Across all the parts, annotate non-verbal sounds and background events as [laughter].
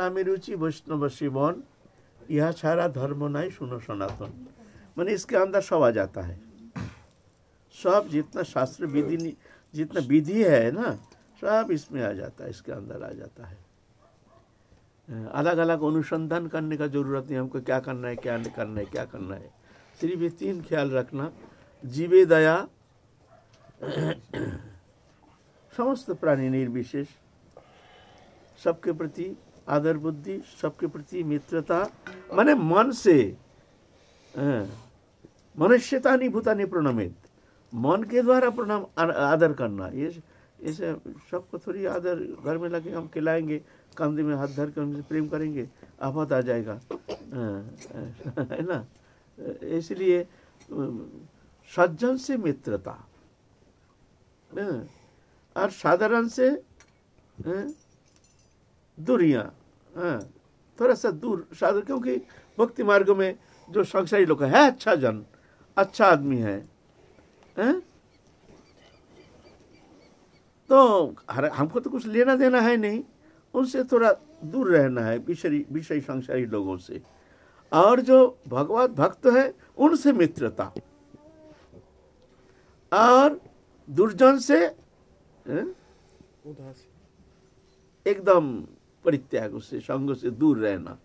নামে रुचि वैष्णव शिवन यह सारा धर्म नहीं सुनो सनातन मैंने इसके अंदर सब आ जाता है सब जितना शास्त्र विधि जितना विधि है ना सब इसमें आ जाता है इसके अंदर आ जाता है अलग अलग अनुसंधान करने का जरूरत नहीं हमको क्या करना है क्या नहीं करना है क्या करना है सिर्फ ये तीन ख्याल रखना जीवे दया [clears throat] समस्त प्राणी निर्विशेष सबके प्रति आदर बुद्धि सबके प्रति मित्रता माने मन से हाँ, मनुष्यता नहीं नहीं प्रणमित मन के द्वारा प्रणाम आदर करना ये ऐसे सबको थोड़ी आदर घर में लगे हम खिलाएंगे कंधे में हाथ धर के उनसे प्रेम करेंगे आफत आ जाएगा हाँ, हाँ, है ना इसलिए सज्जन से मित्रता और साधारण से दूरियाँ थोड़ा सा दूर साधन क्योंकि भक्ति मार्ग में जो संसारी लोग है अच्छा जन अच्छा आदमी है हैं? हाँ? तो हमको तो कुछ लेना देना है नहीं उनसे थोड़ा दूर रहना है विषय विषय संसारी लोगों से और जो भगवत भक्त है उनसे मित्रता और दुर्जन से हाँ? एकदम परित्याग उससे संग से दूर रहना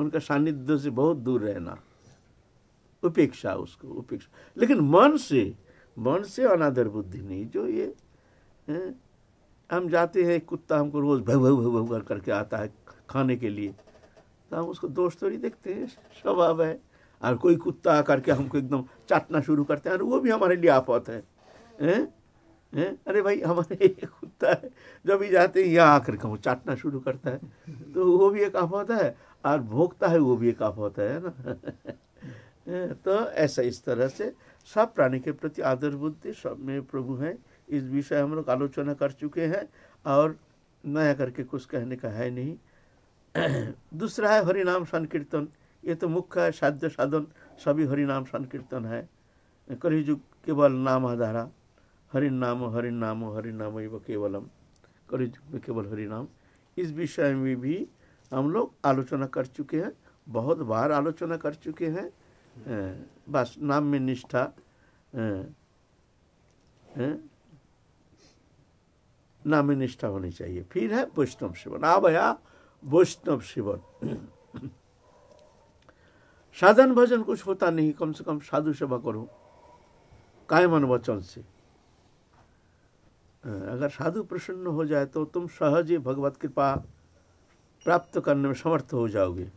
उनका सानिध्य से बहुत दूर रहना उपेक्षा उसको उपेक्षा लेकिन मन से मन से अनादर बुद्धि नहीं जो ये है? हम जाते हैं कुत्ता हमको रोज भव भव भव भव करके आता है खाने के लिए तो हम उसको दोष थोड़ी तो देखते हैं स्वभाव है और कोई कुत्ता आकर के हमको एकदम चाटना शुरू करते हैं और वो भी हमारे लिए आफत है, है? है अरे भाई हमारे [laughs] एक कुत्ता है जब भी जाते हैं यहाँ आकर के वो चाटना शुरू करता है तो वो भी एक आफा होता है और भोगता है वो भी एक आफा होता है ना [laughs] तो ऐसा इस तरह से सब प्राणी के प्रति आदर बुद्धि सब में प्रभु है इस विषय हम लोग आलोचना कर चुके हैं और नया करके कुछ कहने का है नहीं [clears throat] दूसरा है हरिनाम संकीर्तन ये तो मुख्य है साध्य साधन सभी हरिनाम संकीर्तन है कलयुग केवल नाम आधारा हरिनाम हरिनाम हरिनाम एव केवलम कलयुग में केवल हरिनाम इस विषय में भी हम लोग आलोचना कर चुके हैं बहुत बार आलोचना कर चुके हैं बस नाम में निष्ठा नाम में निष्ठा होनी चाहिए फिर है वैष्णव शिवन आ भया वैष्णव शिवन साधन भजन कुछ होता नहीं कम से कम साधु सेवा करो कायमन वचन से अगर साधु प्रसन्न हो जाए तो तुम सहज ही भगवत कृपा प्राप्त करने में समर्थ हो जाओगे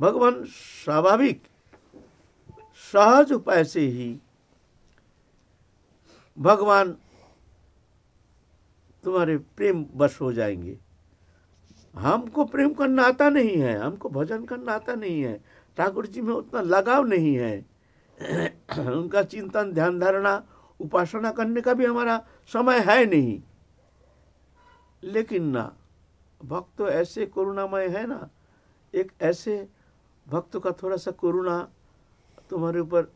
भगवान स्वाभाविक सहज उपाय से ही भगवान तुम्हारे प्रेम बस हो जाएंगे हमको प्रेम करना आता नहीं है हमको भजन करना आता नहीं है ठाकुर जी में उतना लगाव नहीं है [clears throat] उनका चिंतन ध्यान धारणा उपासना करने का भी हमारा समय है नहीं लेकिन ना भक्त तो ऐसे करुणामय है ना एक ऐसे भक्त का थोड़ा सा करुणा तुम्हारे ऊपर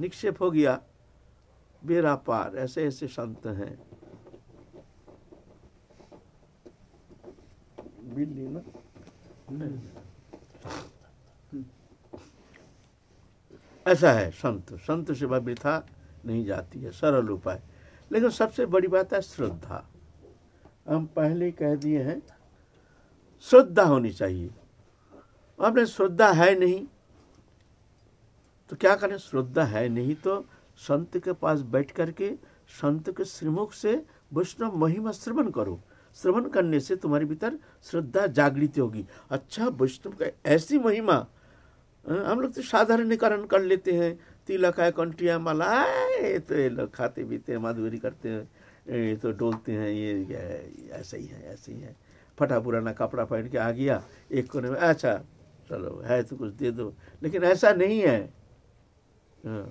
निक्षेप हो गया बेरा पार ऐसे ऐसे संत हैं बिल्ली ना हम्म। ऐसा है संत संत सेवा था नहीं जाती है सरल उपाय लेकिन सबसे बड़ी बात है श्रद्धा हम पहले कह दिए हैं श्रद्धा होनी चाहिए आपने श्रद्धा है नहीं तो क्या करें श्रद्धा है नहीं तो संत के पास बैठ करके संत के श्रीमुख से वैष्णव महिमा श्रवण करो श्रवण करने से तुम्हारे भीतर श्रद्धा जागृत होगी अच्छा वैष्णव का ऐसी महिमा हम लोग तो साधारणीकरण कर लेते हैं तिलक है कंटिया माला ये तो ये लोग खाते पीते हैं माधुरी करते हैं ये तो डोलते हैं ये ऐसे ही है ऐसे ही है फटा पुराना कपड़ा पहन के आ गया एक कोने में अच्छा चलो है तो कुछ दे दो लेकिन ऐसा नहीं है हाँ,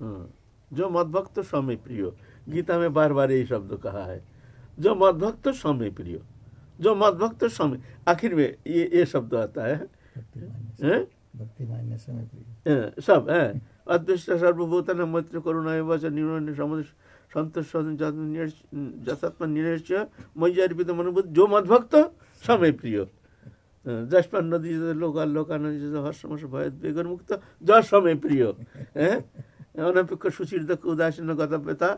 हाँ। जो मदभक्त तो स्वामी प्रिय गीता में बार बार यही शब्द कहा है जो मदभक्त तो स्वामी प्रिय जो मदभक्त तो स्वामी आखिर में ये ये शब्द आता है, है? हाँ? হ্যাঁ সব হ্যাঁ অদৃষ্টা সর্বভূতানা মৈত্রী করুণা এবচ নির্ণয় সমাজ সন্তোষ যথাত্মা নিরেশ মৈজারিপিত মনোবোধ যো মদভক্ত সমে প্রিয় যশপান নদী লোকাল লোকান হর্ষমস ভয় বেগর মুক্ত য সমে প্রিয় হ্যাঁ অনপেক্ষ সুচির দক্ষ উদাসীন গতব্যতা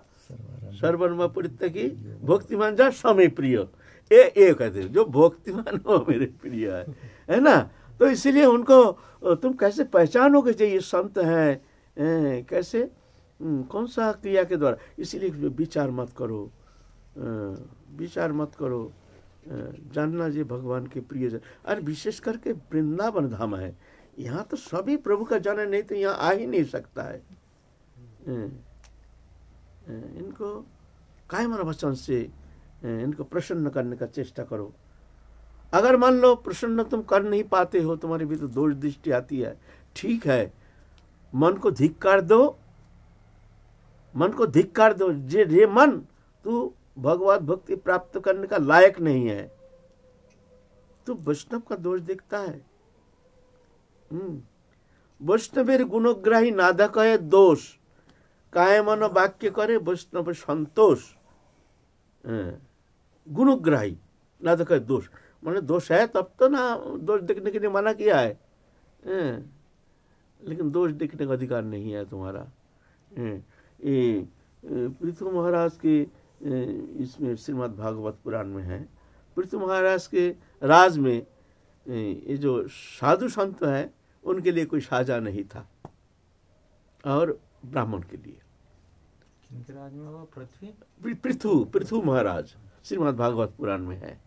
সর্বর্মা পরিত্যাগী ভক্তিমান যা সমে প্রিয় এ এ কথা যে ভক্তিমান ও মেরে প্রিয় হয় হ্যাঁ না तो इसीलिए उनको तुम कैसे पहचानोगे जो ये संत हैं कैसे हम्म, कौन सा क्रिया के द्वारा इसीलिए विचार मत करो विचार मत करो जानना जी भगवान के प्रियजन अरे विशेष करके वृंदावन धाम है यहाँ तो सभी प्रभु का जाना नहीं तो यहाँ आ ही नहीं सकता है इनको कायम वचन से इनको प्रसन्न करने का चेष्टा करो अगर मान लो प्रसन्न तुम कर नहीं पाते हो तुम्हारे भी तो दोष दृष्टि आती है ठीक है मन को धिक्कार दो मन को धिक्कार दो जे रे मन तू भगवत भक्ति प्राप्त करने का लायक नहीं है तू तो वैष्णव का दोष देखता है हम्म, वैष्णवेर गुणग्राही नाधा कहे दोष काय मन वाक्य करे वैष्णव संतोष हाँ, गुणग्राही नाधक दोष मैंने दोष है तब तो ना दोष देखने के लिए मना किया है लेकिन दोष देखने का अधिकार नहीं है तुम्हारा ये पृथ्वी महाराज के इसमें श्रीमद् भागवत पुराण में है पृथ्वी महाराज के राज में ये जो साधु संत हैं उनके लिए कोई साझा नहीं था और ब्राह्मण के लिए पृथ्वी पृथु महाराज श्रीमद् भागवत पुराण में है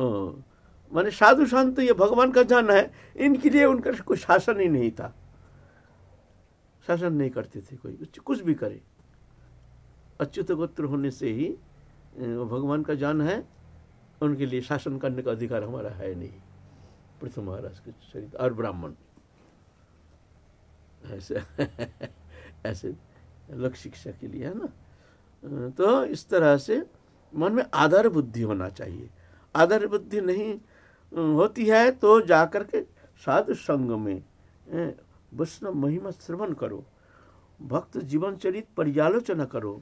हाँ। माने साधु संत ये भगवान का जान है इनके लिए उनका कोई शासन ही नहीं था शासन नहीं करते थे कोई कुछ भी करे अच्युत गोत्र होने से ही भगवान का जान है उनके लिए शासन करने का अधिकार हमारा है नहीं पृथ्वी महाराज के चरित्र और ब्राह्मण ऐसे [laughs] ऐसे लोक शिक्षा के लिए है ना तो इस तरह से मन में आदर बुद्धि होना चाहिए आदर बुद्धि नहीं होती है तो जाकर के साधु संग में वैष्णव महिमा श्रवण करो भक्त जीवन चरित पर्यालोचना करो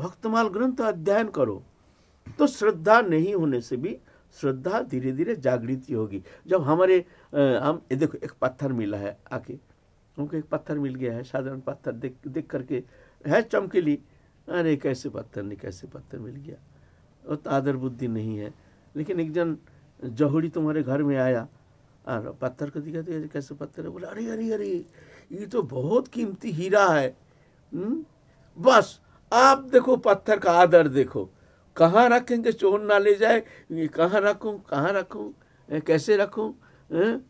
भक्तमाल ग्रंथ अध्ययन करो तो श्रद्धा नहीं होने से भी श्रद्धा धीरे धीरे जागृति होगी जब हमारे हम ये देखो एक पत्थर मिला है आके हमको एक पत्थर मिल गया है साधारण पत्थर देख देख करके है चमकीली अरे कैसे पत्थर नहीं कैसे पत्थर मिल गया और आदर बुद्धि नहीं है लेकिन एक जन जहुड़ी तुम्हारे घर में आया और पत्थर को दिखा दिया कैसे पत्थर है बोला अरे अरे अरे ये तो बहुत कीमती हीरा है हुँ? हम्म? बस आप देखो पत्थर का आदर देखो कहाँ रखेंगे चोर ना ले जाए कहाँ रखूँ कहाँ रखूँ कैसे रखूँ हम्म?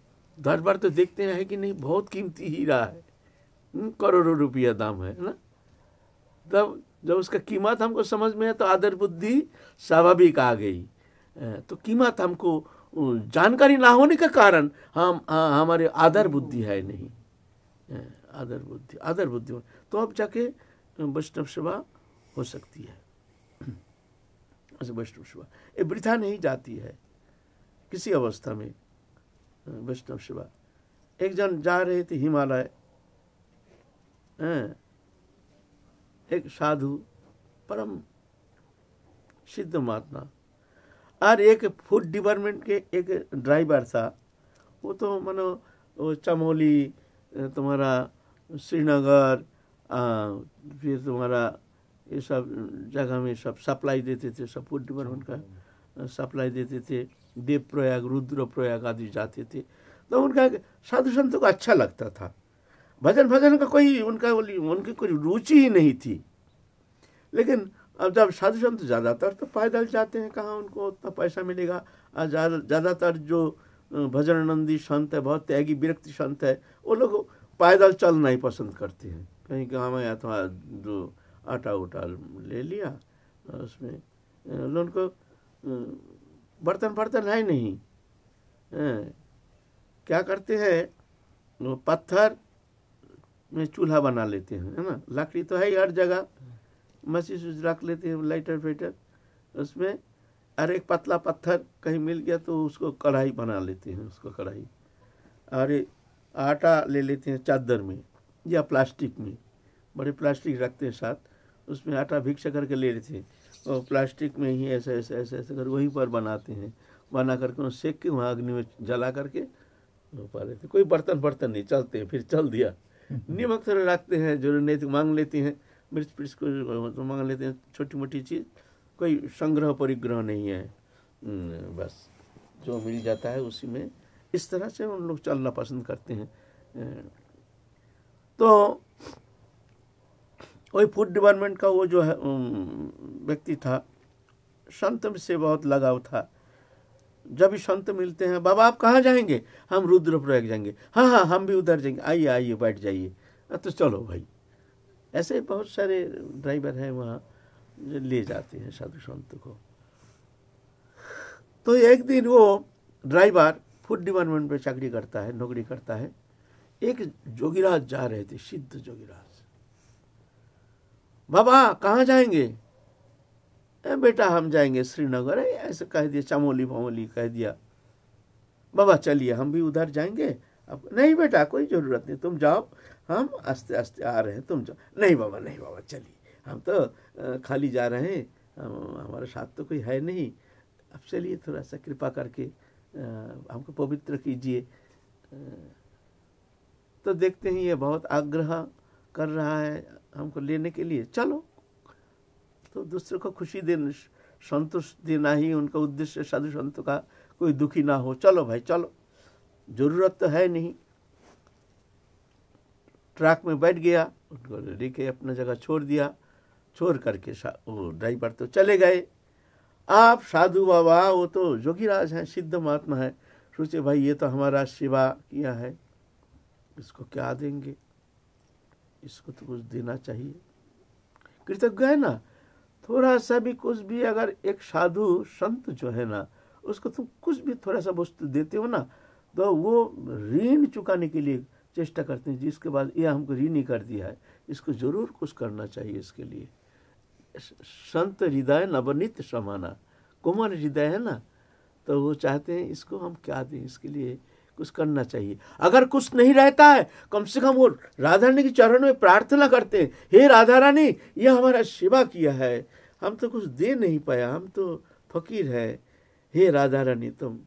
दर बार तो देखते हैं कि नहीं बहुत कीमती हीरा है हम्म? करोड़ों रुपया दाम है ना तब जब उसका कीमत हमको समझ में है तो आदर बुद्धि स्वाभाविक आ गई तो कीमत हमको जानकारी ना होने के कारण हम हमारे आदर बुद्धि है नहीं आदर बुद्धि आदर बुद्धि तो अब जाके वैष्णव सेवा हो सकती है [clears throat] वैष्णव सेवा ये वृथा नहीं जाती है किसी अवस्था में वैष्णव सेवा एक जन जा रहे थे हिमालय एक साधु परम सिद्ध महात्मा और एक फूड डिपार्टमेंट के एक ड्राइवर था वो तो मानो चमोली तुम्हारा श्रीनगर फिर तुम्हारा ये सब जगह में सब सप्लाई देते थे सब फूड डिपार्टमेंट का सप्लाई देते थे देव प्रयाग रुद्र प्रयाग आदि जाते थे तो उनका साधु संतों को अच्छा लगता था भजन भजन का कोई उनका उनकी कोई रुचि ही नहीं थी लेकिन अब जब साधु संत ज़्यादातर तो पैदल जाते हैं कहाँ उनको उतना पैसा मिलेगा ज़्यादातर जो भजन नंदी संत है बहुत त्यागी विरक्ति संत है वो लोग पैदल चलना ही पसंद करते हैं कहीं गाँव में अथवा जो आटा उटा ले लिया तो उसमें उनको बर्तन बर्तन है नहीं क्या करते हैं पत्थर चूल्हा बना लेते हैं है ना लकड़ी तो है ही हर जगह मसीस रख लेते हैं लाइटर फेटर उसमें अरे एक पतला पत्थर कहीं मिल गया तो उसको कढ़ाई बना लेते हैं उसको कढ़ाई अरे आटा ले लेते हैं चादर में या प्लास्टिक में बड़े प्लास्टिक रखते हैं साथ उसमें आटा भिक्षा करके ले लेते हैं और प्लास्टिक में ही ऐसा ऐसा ऐसा ऐसा कर वहीं पर बनाते हैं बना करके सेक के वहाँ अग्नि में जला करके पा लेते कोई बर्तन बर्तन नहीं चलते फिर चल दिया निमक रखते हैं जो नहीं तो मांग लेते हैं मिर्च पिर्च को तो मांग लेते हैं छोटी मोटी चीज़ कोई संग्रह परिग्रह नहीं है हम्म, बस जो मिल जाता है उसी में इस तरह से उन लोग चलना पसंद करते हैं तो वही फूड डिपार्टमेंट का वो जो है व्यक्ति था संत से बहुत लगाव था जब भी संत मिलते हैं बाबा आप कहाँ जाएंगे हम रुद्रप्रयाग जाएंगे हाँ हाँ हम भी उधर जाएंगे आइए आइए बैठ जाइए तो चलो भाई ऐसे बहुत सारे ड्राइवर हैं वहाँ ले जाते हैं साधु संत को तो एक दिन वो ड्राइवर फूड डिपार्टमेंट में चाकरी करता है नौकरी करता है एक जोगीराज जा रहे थे सिद्ध जोगीराज बाबा कहाँ जाएंगे बेटा हम जाएंगे श्रीनगर ऐसे कह दिया चमोली फमोली कह दिया बाबा चलिए हम भी उधर जाएंगे अब नहीं बेटा कोई ज़रूरत नहीं तुम जाओ हम आस्ते आस्ते आ रहे हैं तुम जाओ नहीं बाबा नहीं बाबा चलिए हम तो खाली जा रहे हैं हम हमारे साथ तो कोई है नहीं अब चलिए थोड़ा सा कृपा करके हमको पवित्र कीजिए तो देखते हैं ये बहुत आग्रह कर रहा है हमको लेने के लिए चलो तो दूसरे को खुशी देना संतोष देना ही उनका उद्देश्य साधु संत का कोई दुखी ना हो चलो भाई चलो जरूरत तो है नहीं ट्रक में बैठ गया उनको लेके अपना जगह छोड़ दिया छोड़ करके वो ड्राइवर तो चले गए आप साधु बाबा वो तो जोगीराज हैं सिद्ध महात्मा है सोचे भाई ये तो हमारा सेवा किया है इसको क्या देंगे इसको तो कुछ देना चाहिए कृतज्ञ है ना थोड़ा सा भी कुछ भी अगर एक साधु संत जो है ना उसको तुम कुछ भी थोड़ा सा वस्तु देते हो ना तो वो ऋण चुकाने के लिए चेष्टा करते हैं जिसके बाद ये हमको ऋण ही कर दिया है इसको जरूर कुछ करना चाहिए इसके लिए संत हृदय नवनीत समाना कोमल हृदय है ना तो वो चाहते हैं इसको हम क्या दें इसके लिए कुछ करना चाहिए अगर कुछ नहीं रहता है कम से कम वो राधा रानी के चरण में प्रार्थना करते हैं हे राधा रानी यह हमारा सेवा किया है हम तो कुछ दे नहीं पाया हम तो फकीर है हे राधा रानी तुम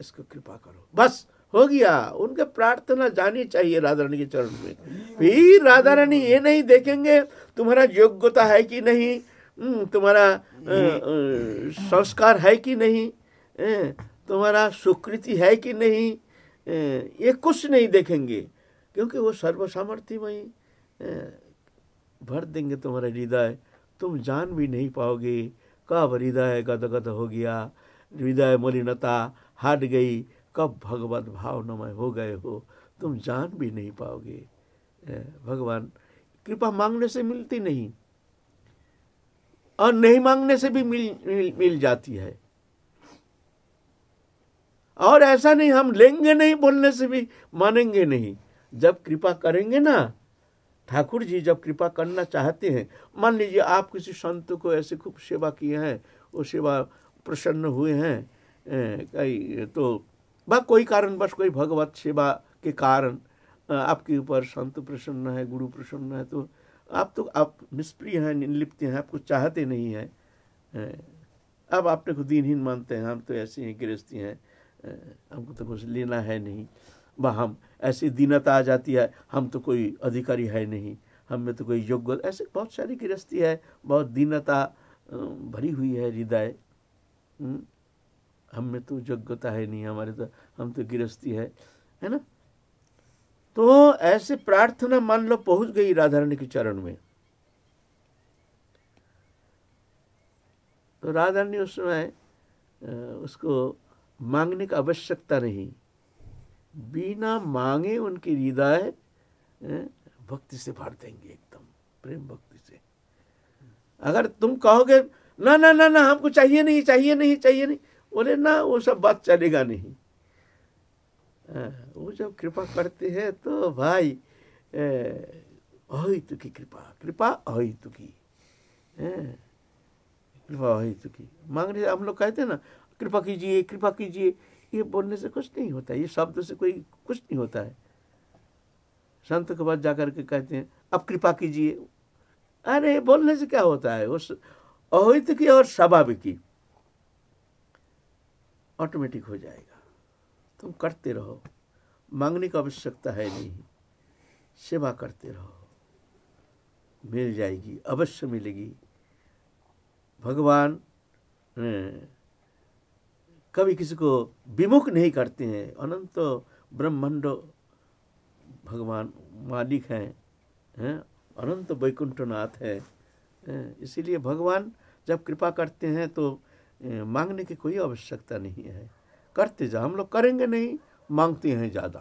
इसको कृपा करो बस हो गया उनके प्रार्थना जानी चाहिए राधा रानी के चरण में फिर राधा रानी ये नहीं देखेंगे तुम्हारा योग्यता है कि नहीं हम्म, तुम्हारा संस्कार है कि नहीं तुम्हारा सुकृति है कि नहीं ये कुछ नहीं देखेंगे क्योंकि वो सर्वसामर्थ्यमय भर देंगे तुम्हारा हृदय तुम जान भी नहीं पाओगे कब हृदय गद गद हो गया हृदय मलिनता हट गई कब भगवत भावनामय हो गए हो तुम जान भी नहीं पाओगे भगवान कृपा मांगने से मिलती नहीं और नहीं मांगने से भी मिल मिल, मिल जाती है और ऐसा नहीं हम लेंगे नहीं बोलने से भी मानेंगे नहीं जब कृपा करेंगे ना ठाकुर जी जब कृपा करना चाहते हैं मान लीजिए आप किसी संत को ऐसे खूब सेवा किए हैं वो सेवा प्रसन्न हुए हैं कई तो बा कोई कारण बस कोई भगवत सेवा के कारण आपके ऊपर संत प्रसन्न है गुरु प्रसन्न है तो आप तो आप निष्प्रिय हैं निर्लिप्त हैं आपको चाहते नहीं हैं अब आपने को दीनहीन मानते हैं हम तो ऐसे ही गृहस्थी हैं हमको तो कुछ लेना है नहीं वह हम ऐसी दीनता आ जाती है हम तो कोई अधिकारी है नहीं हम में तो कोई योग्य ऐसे बहुत सारी गृहस्थी है बहुत दीनता भरी हुई है हृदय हम में तो योग्यता है नहीं हमारे तो हम तो गृहस्थी है है ना तो ऐसे प्रार्थना मान लो पहुंच गई राधारणी के चरण में तो राधारणी उस समय उसको मांगने की आवश्यकता नहीं बिना मांगे उनकी हृदय भक्ति से भर देंगे एकदम प्रेम भक्ति से अगर तुम कहोगे ना ना ना ना हमको चाहिए नहीं चाहिए नहीं चाहिए नहीं बोले ना वो सब बात चलेगा नहीं हाँ, वो जब कृपा करते हैं तो भाई अहितु की कृपा कृपा अहितु की कृपा अहितु की मांगने हम लोग कहते हैं ना कृपा कीजिए कृपा कीजिए ये बोलने से कुछ नहीं होता ये शब्द से कोई कुछ नहीं होता है संत के पास जाकर के कहते हैं अब कृपा कीजिए अरे बोलने से क्या होता है उस अहित की और स्वाभाविकी ऑटोमेटिक हो जाएगा तुम करते रहो मांगने की आवश्यकता है नहीं सेवा करते रहो मिल जाएगी अवश्य मिलेगी भगवान कभी किसी को विमुख नहीं करते हैं अनंत ब्रह्मांड भगवान मालिक हैं हैं अनंत वैकुंठनाथ है, है? इसीलिए भगवान जब कृपा करते हैं तो मांगने की कोई आवश्यकता नहीं है करते जा हम लोग करेंगे नहीं मांगते हैं ज़्यादा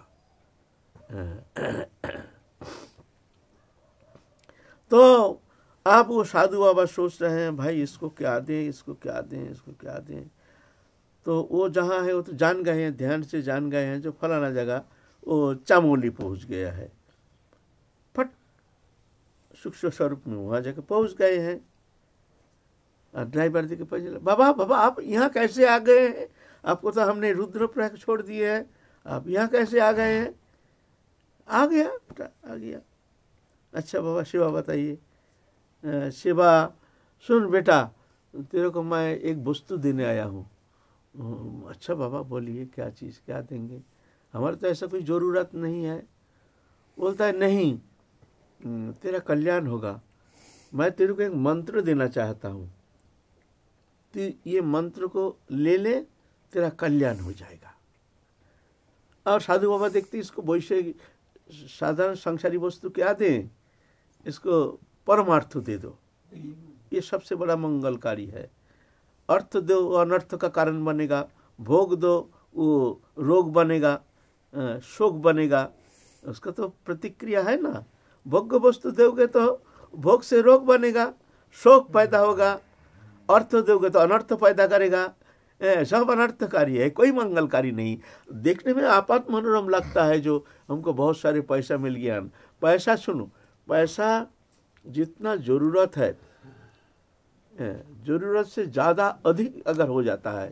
[clears throat] तो आप वो साधु बाबा सोच रहे हैं भाई इसको क्या दें इसको क्या दें इसको क्या दें तो वो जहाँ है वो तो जान गए हैं ध्यान से जान गए हैं जो फलाना जगह वो चामोली पहुँच गया है फट सूक्ष्म स्वरूप में वहाँ जगह पहुँच गए हैं और ड्राइवर जी के पैसे बाबा बाबा आप यहाँ कैसे आ गए हैं आपको तो हमने रुद्रप्रयाग छोड़ दिए है आप यहाँ कैसे आ गए हैं आ गया आ गया अच्छा बाबा शिवा बताइए शिवा सुन बेटा तेरे को मैं एक वस्तु देने आया हूँ हम्म, अच्छा बाबा बोलिए क्या चीज़ क्या देंगे हमारे तो ऐसा कोई ज़रूरत नहीं है बोलता है नहीं हम्म, तेरा कल्याण होगा मैं तेरे को एक मंत्र देना चाहता हूँ तो ये मंत्र को ले ले तेरा कल्याण हो जाएगा और साधु बाबा देखते इसको वैसे साधारण संसारी वस्तु क्या दें इसको परमार्थ दे दो ये सबसे बड़ा मंगलकारी है अर्थ दो अनर्थ का कारण बनेगा भोग दो वो रोग बनेगा शोक बनेगा उसका तो प्रतिक्रिया है ना भोग्य वस्तु दोगे तो भोग से रोग बनेगा शोक पैदा हम्म। होगा अर्थ दोगे तो अनर्थ पैदा करेगा सब अनर्थकारी है कोई मंगलकारी नहीं देखने में आपात मनोरम लगता है जो हमको बहुत सारे पैसा मिल गया पैसा सुनो पैसा जितना ज़रूरत है जरूरत से ज़्यादा अधिक अगर हो जाता है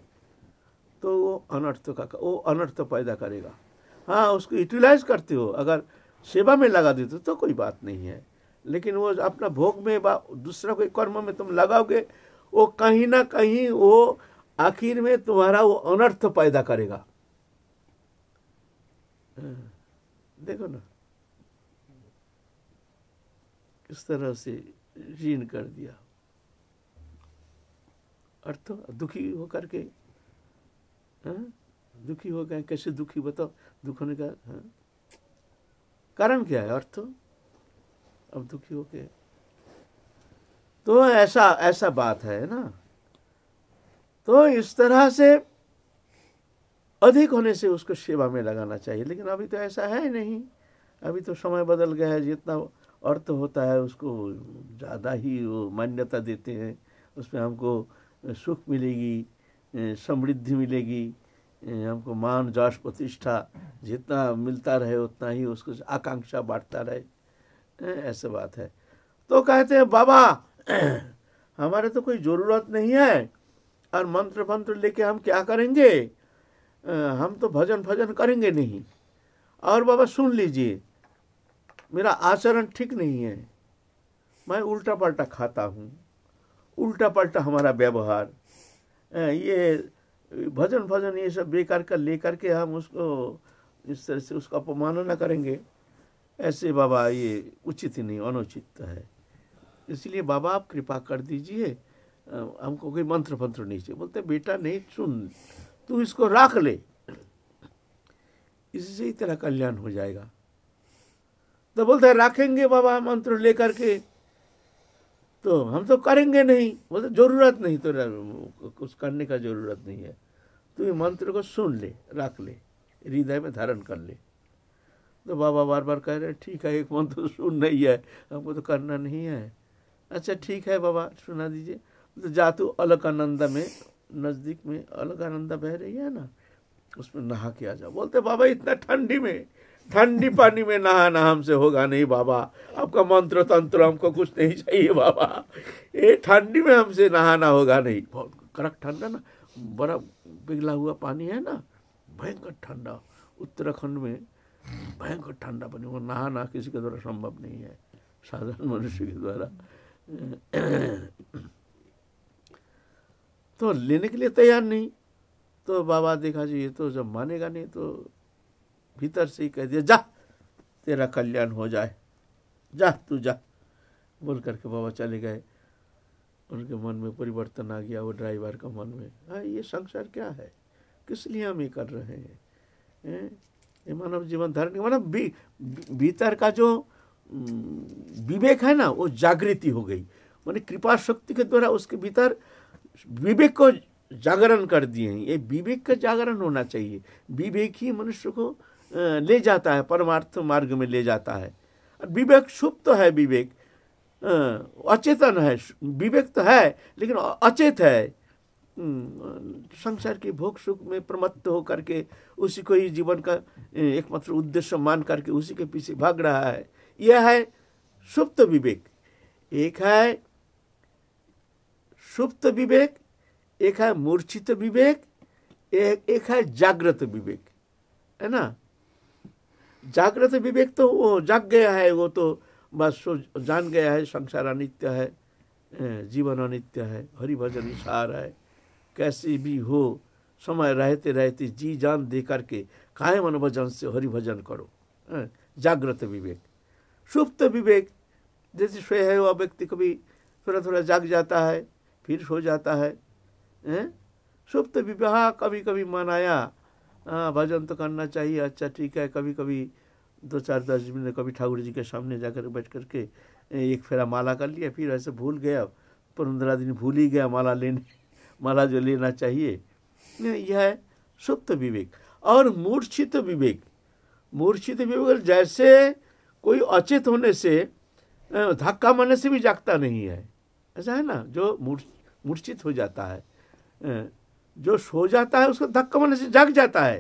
तो वो अनर्थ का वो अनर्थ पैदा करेगा हाँ उसको यूटिलाइज करते हो अगर सेवा में लगा देते तो कोई बात नहीं है लेकिन वो अपना भोग में बा दूसरा कोई कर्म में तुम लगाओगे वो कहीं ना कहीं वो आखिर में तुम्हारा वो अनर्थ पैदा करेगा हाँ, देखो ना किस तरह से ऋण कर दिया अर्थ दुखी होकर के हाँ? दुखी हो गए कैसे दुखी बताओ दुख होने का हाँ? कारण क्या है अर्थ अब दुखी हो गए तो ऐसा ऐसा बात है ना तो इस तरह से अधिक होने से उसको सेवा में लगाना चाहिए लेकिन अभी तो ऐसा है नहीं अभी तो समय बदल गया है जितना अर्थ होता है उसको ज़्यादा ही वो मान्यता देते हैं उसमें हमको सुख मिलेगी समृद्धि मिलेगी हमको मान जश प्रतिष्ठा जितना मिलता रहे उतना ही उसको आकांक्षा बांटता रहे ऐसे बात है तो कहते हैं बाबा [clears throat] हमारे तो कोई ज़रूरत नहीं है और मंत्र मंत्र लेके हम क्या करेंगे हम तो भजन भजन करेंगे नहीं और बाबा सुन लीजिए मेरा आचरण ठीक नहीं है मैं उल्टा पल्टा खाता हूँ उल्टा पल्टा हमारा व्यवहार ये भजन भजन ये सब बेकार का लेकर के हम उसको इस तरह से उसका अपमानना करेंगे ऐसे बाबा ये उचित ही नहीं अनुचित है इसलिए बाबा आप कृपा कर दीजिए हमको कोई मंत्र फंत्र नहीं चाहिए बोलते बेटा नहीं सुन तू इसको रख ले इससे ही तेरा कल्याण हो जाएगा तो बोलते रखेंगे बाबा मंत्र लेकर के तो हम तो करेंगे नहीं बोलते तो जरूरत नहीं तो कुछ करने का जरूरत नहीं है तो ये मंत्र को सुन ले रख ले हृदय में धारण कर ले तो बाबा बार बार कह रहे हैं ठीक है एक मंत्र तो सुन नहीं है हमको तो करना नहीं है अच्छा ठीक है बाबा सुना दीजिए तो जातु अलग आनंदा में नज़दीक में अलग आनंदा बह रही है ना उसमें नहा के आ जाओ बोलते बाबा इतना ठंडी में ठंडी पानी में नहाना हमसे होगा नहीं बाबा आपका मंत्र तंत्र हमको कुछ नहीं चाहिए बाबा ये ठंडी में हमसे नहाना होगा नहीं बहुत कड़क ठंडा ना बड़ा पिघला हुआ पानी है ना भयंकर ठंडा उत्तराखंड में भयंकर ठंडा पानी वो नहाना किसी के द्वारा संभव नहीं है साधारण मनुष्य के द्वारा तो लेने के लिए तैयार नहीं तो बाबा देखा जी ये तो जब मानेगा नहीं तो भीतर से ही कह दिया जा तेरा कल्याण हो जाए जा तू जा बोल करके बाबा चले गए उनके मन में परिवर्तन आ गया वो ड्राइवर का मन में हाँ ये संसार क्या है किस लिए हम ये कर रहे हैं ये मानव जीवन धारण मतलब भी, भीतर का जो विवेक है ना वो जागृति हो गई मैंने कृपा शक्ति के द्वारा उसके भीतर विवेक को जागरण कर दिए हैं ये विवेक का जागरण होना चाहिए विवेक ही मनुष्य को ले जाता है परमार्थ मार्ग में ले जाता है विवेक सुप्त तो है विवेक अचेतन है विवेक तो है लेकिन अचेत है हम्म, संसार के भोग सुख में प्रमत्त हो करके उसी को ही जीवन का एकमात्र उद्देश्य मान करके उसी के पीछे भाग रहा है यह है सुप्त विवेक एक है सुप्त विवेक एक है मूर्छित विवेक एक एक है जागृत विवेक है ना जागृत विवेक तो वो जाग गया है वो तो बस जान गया है संसार अनित्य है जीवन अनित्य है हरि भजन सार है कैसे भी हो समय रहते रहते जी जान दे करके कायम अनुभजन से हरि भजन करो जागृत विवेक सुप्त विवेक जैसे सोए है वह व्यक्ति कभी थोड़ा थोड़ा जाग जाता है फिर सो जाता है सुप्त विवाह हाँ, कभी कभी मनाया हाँ भजन तो करना चाहिए अच्छा ठीक है कभी कभी दो चार दस मिनट कभी ठाकुर जी के सामने जाकर बैठ करके एक फेरा माला कर लिया फिर ऐसे भूल गया पंद्रह दिन भूल ही गया माला लेने माला जो लेना चाहिए यह है सुप्त विवेक और मूर्छित विवेक मूर्छित विवेक जैसे कोई अचेत होने से धक्का मारने से भी जागता नहीं है ऐसा है ना जो मूर्छित हो जाता है जो सो जाता है उसका धक्का मन से जग जाता है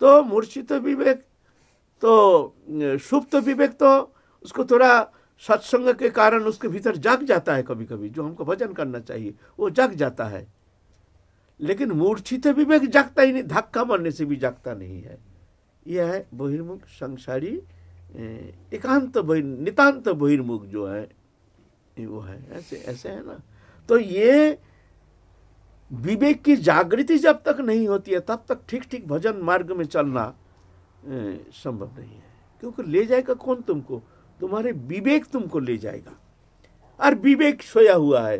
तो मूर्छित तो विवेक तो सुप्त तो विवेक तो उसको थोड़ा सत्संग के कारण उसके भीतर जग जाता है कभी कभी जो हमको भजन करना चाहिए वो जग जाता है लेकिन मूर्छित विवेक जगता ही नहीं धक्का मरने से भी जगता नहीं है यह है बहिर्मुख संसारी एकांत बहिर् तो बहिर्मुख जो है वो है ऐसे ऐसे है ना तो ये विवेक की जागृति जब तक नहीं होती है तब तक ठीक ठीक भजन मार्ग में चलना संभव नहीं है क्योंकि ले जाएगा कौन तुमको तुम्हारे विवेक तुमको ले जाएगा और विवेक सोया हुआ है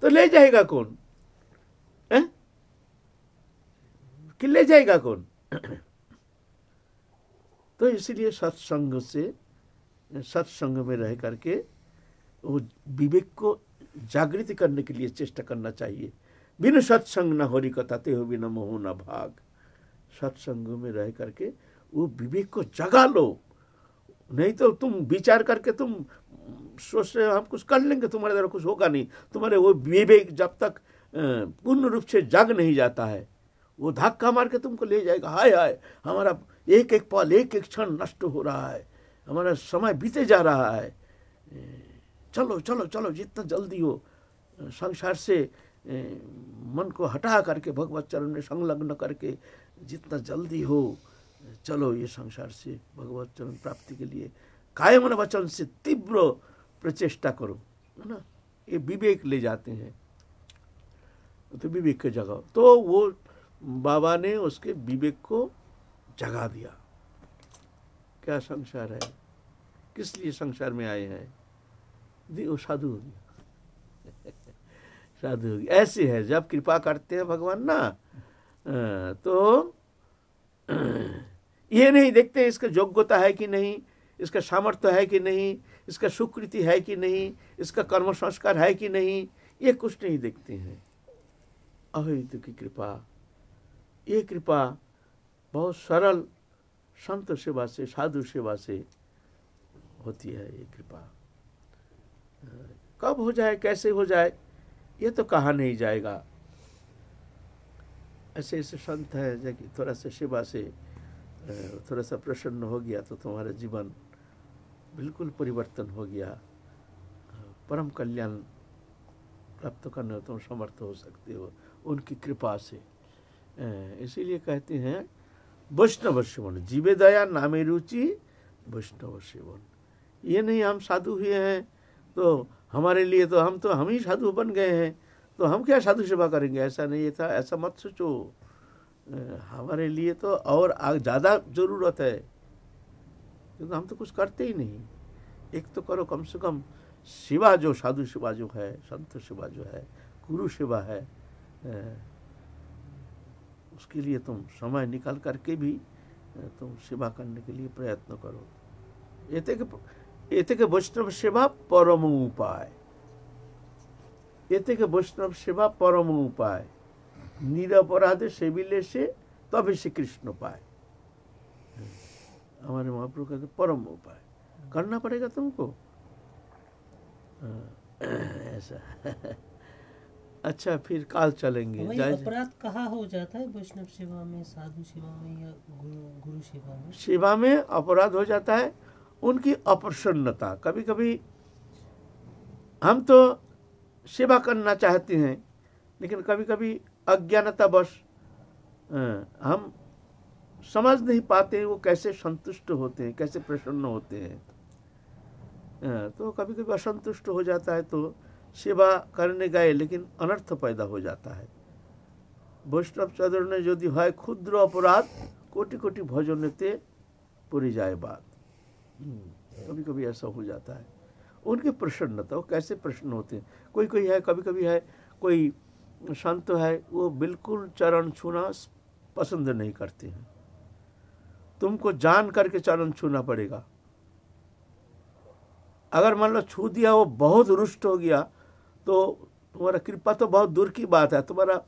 तो ले जाएगा कौन कि ले जाएगा कौन [clears throat] तो इसलिए सत्संग से सत्संग में रह करके वो विवेक को जागृत करने के लिए चेष्टा करना चाहिए बिन सत्संग न होरी ते हो बिना मोह न भाग सत्संग में रह करके वो विवेक को जगा लो नहीं तो तुम विचार करके तुम सोच रहे हम कुछ कर लेंगे तुम्हारे द्वारा कुछ होगा नहीं तुम्हारे वो विवेक जब तक पूर्ण रूप से जग नहीं जाता है वो धक्का मार के तुमको ले जाएगा हाय हाय हमारा एक एक पल एक एक क्षण नष्ट हो रहा है हमारा समय बीते जा रहा है चलो चलो चलो जितना जल्दी हो संसार से मन को हटा करके भगवत चरण में संलग्न करके जितना जल्दी हो चलो ये संसार से भगवत चरण प्राप्ति के लिए कायम वचन से तीव्र प्रचेष्टा करो है ना ये विवेक ले जाते हैं तो विवेक के जगाओ तो वो बाबा ने उसके विवेक को जगा दिया क्या संसार है किस लिए संसार में आए हैं वो साधु हो गया साधु होगी ऐसी है जब कृपा करते हैं भगवान ना तो [clears throat] ये नहीं देखते इसका योग्यता है कि नहीं इसका सामर्थ्य है कि नहीं इसका सुकृति है कि नहीं इसका कर्म संस्कार है कि नहीं ये कुछ नहीं देखते हैं अहितु तो की कृपा ये कृपा बहुत सरल संत सेवा से साधु सेवा से होती है ये कृपा कब हो जाए कैसे हो जाए ये तो कहा नहीं जाएगा ऐसे ऐसे संत है जब थोड़ा सा शिवा से थोड़ा सा प्रसन्न हो गया तो तुम्हारा जीवन बिल्कुल परिवर्तन हो गया परम कल्याण प्राप्त करने तुम समर्थ हो सकते हो उनकी कृपा से इसीलिए कहते हैं वैष्णव सेवन जीवे दया नामे रुचि वैष्णव सेवन ये नहीं हम साधु हुए हैं तो हमारे लिए तो हम तो हम ही साधु बन गए हैं तो हम क्या साधु सेवा करेंगे ऐसा नहीं था ऐसा मत सोचो हमारे लिए तो और ज़्यादा ज़रूरत है क्योंकि हम तो कुछ करते ही नहीं एक तो करो कम से कम सेवा जो साधु सेवा जो है संत सेवा जो है गुरु सेवा है उसके लिए तुम समय निकाल करके भी तुम सेवा करने के लिए प्रयत्न करो ये এ বৈষ্ণব সেবা পরম উপায় এ বৈষ্ণব সেবা পরম উপায় নিরপরাধে সেবিলে সে তবে সে কৃষ্ণ পায় हमारे महाप्रभु कहते परम उपाय करना पड़ेगा तुमको हाँ, ऐसा अच्छा फिर काल चलेंगे अपराध कहा हो जाता है वैष्णव सेवा में साधु सेवा में या गुरु सेवा में सेवा में अपराध हो जाता है उनकी अप्रसन्नता कभी कभी हम तो सेवा करना चाहते हैं लेकिन कभी कभी अज्ञानता बस हम समझ नहीं पाते वो कैसे संतुष्ट होते हैं कैसे प्रसन्न होते हैं तो कभी कभी असंतुष्ट हो जाता है तो सेवा करने गए लेकिन अनर्थ पैदा हो जाता है वैष्णव চরণে যদি है क्षुद्र अपराध कोटि कोटि भजनते पुरी जाए बात हम्म। कभी कभी ऐसा हो जाता है उनकी प्रसन्नता वो कैसे प्रसन्न होते हैं कोई कोई है कभी कभी है कोई संत है वो बिल्कुल चरण छूना पसंद नहीं करते हैं तुमको जान करके चरण छूना पड़ेगा अगर मान लो छू दिया वो बहुत रुष्ट हो गया तो तुम्हारा कृपा तो बहुत दूर की बात है तुम्हारा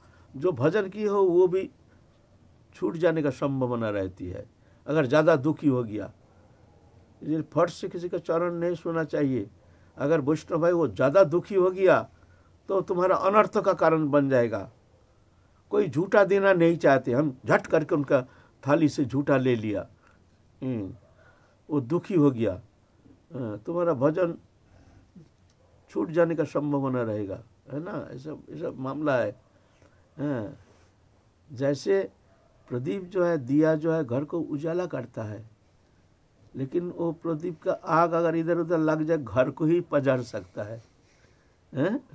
जो भजन की हो वो भी छूट जाने का संभावना रहती है अगर ज़्यादा दुखी हो गया लेकिन फट से किसी का चरण नहीं सुना चाहिए अगर वैष्णव भाई वो ज़्यादा दुखी हो गया तो तुम्हारा अनर्थ का कारण बन जाएगा कोई झूठा देना नहीं चाहते हम झट करके उनका थाली से झूठा ले लिया हम्म, वो दुखी हो गया तुम्हारा भजन छूट जाने का संभावना रहेगा है ना ऐसा ऐसा मामला है हाँ जैसे प्रदीप जो है दिया जो है घर को उजाला करता है लेकिन वो प्रदीप का आग अगर इधर उधर लग जाए घर को ही पजर सकता है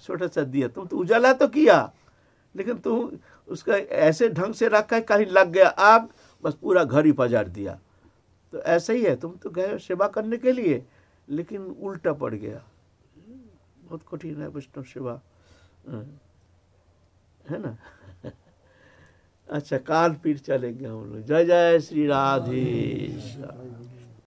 छोटा सा दिया तुम तो उजाला तो किया लेकिन तुम उसका ऐसे ढंग से रखा है कहीं लग गया आग बस पूरा घर ही पजार दिया तो ऐसा ही है तुम तो गए सेवा करने के लिए लेकिन उल्टा पड़ गया बहुत कठिन है वैष्णव सेवा हाँ। है ना [laughs] अच्छा काल फिर चलेंगे हम लोग जय जय श्री राधे